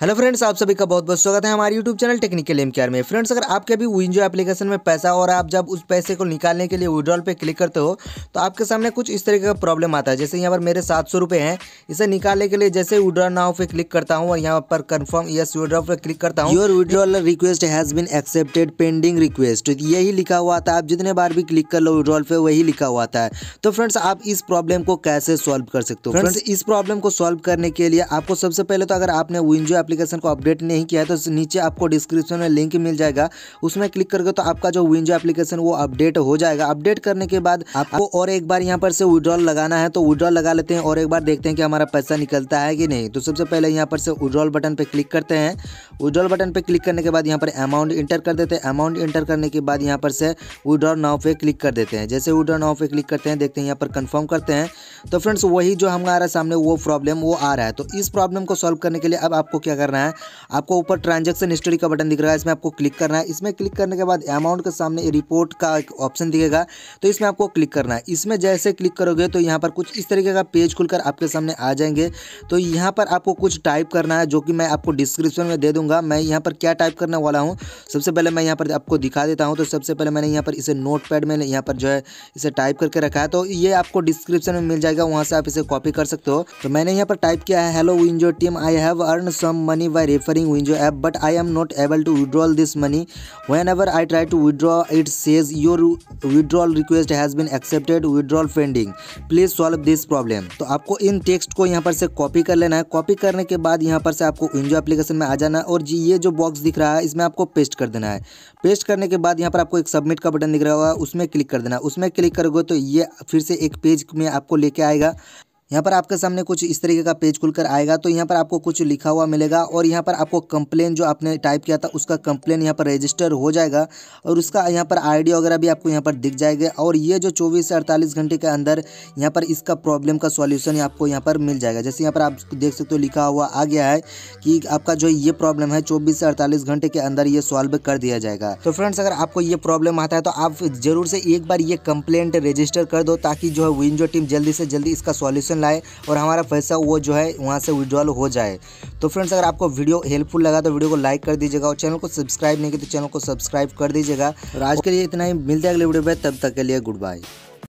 hello friends आप सभी का बहुत बहुत स्वागत है हमारे यूट्यूब चैनल टेक्निकल एम में फ्रेंड्स अगर आपके भी विंजो एप्लीकेशन में पैसा और आप जब उस पैसे को निकालने के लिए विड्रॉल पे क्लिक करते हो तो आपके सामने कुछ इस तरीके का प्रॉब्लम आता है जैसे यहाँ पर मेरे सात सौ रुपये हैं इसे निकालने के लिए जैसे विड्रॉल नाउ पे क्लिक करता हूँ और यहाँ पर कन्फर्म यस विड्रॉल पर क्लिक करता हूँ your withdrawal request has been accepted pending request यही लिखा हुआ था आप जितने बार भी क्लिक कर लो विड्रॉल पे वही लिखा हुआ था तो फ्रेंड्स आप इस प्रॉब्लम को कैसे सॉल्व कर सकते हो फ्रेंड्स इस प्रॉब्लम को सॉल्व करने के लिए आपको सबसे पहले तो अगर आपने विंजो एप्लीकेशन को अपडेट नहीं किया है तो नीचे आपको डिस्क्रिप्शन में लिंक मिल जाएगा उसमें क्लिक करके तो आपका जो विंजो एप्लीकेशन वो अपडेट हो जाएगा अपडेट करने के बाद आपको और एक बार यहाँ पर से विड्रॉल लगाना है तो विड्रॉल लगा लेते हैं और एक बार देखते हैं कि हमारा पैसा निकलता है कि नहीं तो सबसे पहले यहाँ पर से विड्रॉल बटन पर क्लिक करते हैं विड्रॉल बटन पर क्लिक करने के बाद यहाँ पर अमाउंट इंटर कर देते हैं अमाउंट इंटर करने के बाद यहाँ पर से विड्रॉल नाव पे क्लिक कर देते हैं जैसे विड्रॉल नाव पे क्लिक करते हैं देखते हैं यहाँ पर कन्फर्म करते हैं तो फ्रेंड्स वही जो हमारा सामने वो प्रॉब्लम वो आ रहा है तो इस प्रॉब्लम को सॉल्व करने के लिए अब आपको क्या क्या करना है आपको ऊपर ट्रांजेक्शन हिस्ट्री का बटन दिख रहा है इसमें आपको क्लिक करना है इसमें क्लिक करने के बाद अमाउंट के सामने रिपोर्ट का एक ऑप्शन दिखेगा तो इसमें आपको क्लिक करना है इसमें जैसे क्लिक करोगे तो यहाँ पर कुछ इस तरीके का पेज खुलकर आपके सामने आ जाएंगे तो यहाँ पर आपको कुछ टाइप करना है जो कि मैं आपको डिस्क्रिप्शन में दे दूंगा मैं यहाँ पर क्या टाइप करने वाला हूँ सबसे पहले मैं यहाँ पर आपको दिखा देता हूँ तो सबसे पहले मैंने यहाँ पर इसे नोट पैड में यहाँ पर जो है इसे टाइप करके रखा है तो ये आपको डिस्क्रिप्शन में मिल जाएगा वहाँ से आप इसे कॉपी कर सकते हो तो मैंने यहाँ पर टाइप किया है hello WinZO team I have earn some money by referring WinZO app but I am not able to withdrawal this money whenever I try to withdraw it says your withdrawal request has been accepted withdrawal pending please solve this problem तो आपको इन text को यहाँ पर से copy कर लेना है copy करने के बाद यहाँ पर से आपको विंजो एप्लीकेशन में आ जाना है और जी ये जो बॉक्स दिख रहा है इसमें आपको पेस्ट कर देना है पेस्ट करने के बाद यहाँ पर आपको एक सबमिट का बटन दिख रहा होगा उसमें क्लिक कर देना है उसमें क्लिक करोगे तो ये फिर से एक पेज में आपको लेके आएगा यहाँ पर आपके सामने कुछ इस तरीके का पेज खुलकर आएगा तो यहाँ पर आपको कुछ लिखा हुआ मिलेगा और यहाँ पर आपको कंप्लेन जो आपने टाइप किया था उसका कंप्लेन यहाँ पर रजिस्टर हो जाएगा और उसका यहाँ पर आईडी वगैरह भी आपको यहाँ पर दिख जाएगा और ये जो 24 से 48 घंटे के अंदर यहाँ पर इसका प्रॉब्लम का सॉल्यूशन आपको यहाँ पर मिल जाएगा जैसे यहाँ पर आप देख सकते हो लिखा हुआ आ गया है कि आपका जो ये प्रॉब्लम है चौबीस से अड़तालीस घंटे के अंदर ये सॉल्व कर दिया जाएगा तो फ्रेंड्स अगर आपको ये प्रॉब्लम आता है तो आप जरूर से एक बार ये कंप्लेंट रजिस्टर कर दो ताकि जो है विंजो टीम जल्दी से जल्दी इसका सॉल्यूशन नोटिफिकेशन लाए और हमारा पैसा वो जो है वहाँ से विड्रॉल हो जाए तो फ्रेंड्स अगर आपको वीडियो हेल्पफुल लगा तो वीडियो को लाइक कर दीजिएगा और चैनल को सब्सक्राइब नहीं किया तो चैनल को सब्सक्राइब कर दीजिएगा और आज के लिए इतना ही मिलते हैं अगले वीडियो में तब तक के लिए गुड बाय